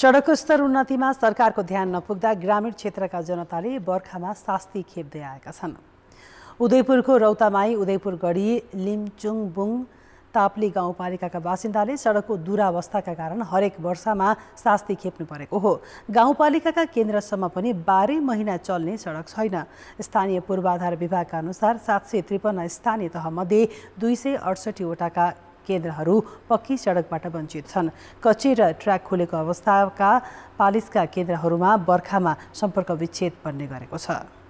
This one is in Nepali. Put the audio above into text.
सडकको स्तर उन्नतिमा सरकारको ध्यान नपुग्दा ग्रामीण क्षेत्रका जनताले बर्खामा शास्ति खेप्दै आएका छन् उदयपुरको रौतामाई उदयपुर गढी लिमचुङबुङ ताप्ली गाउँपालिकाका बासिन्दाले सडकको दुरावस्थाका कारण हरेक वर्षमा शास्ति खेप्नु परेको हो गाउँपालिकाका केन्द्रसम्म पनि बाह्रै महिना चल्ने सडक छैन स्थानीय पूर्वाधार विभागका अनुसार सात सय त्रिपन्न स्थानीय तहमध्ये दुई सय अडसठीवटाका केन्द्रहरू पक्की सडकबाट वञ्चित छन् कच्ची र ट्र्याक खोलेको अवस्थाका पालिसका केन्द्रहरूमा बर्खामा सम्पर्क विच्छेद बन्ने गरेको छ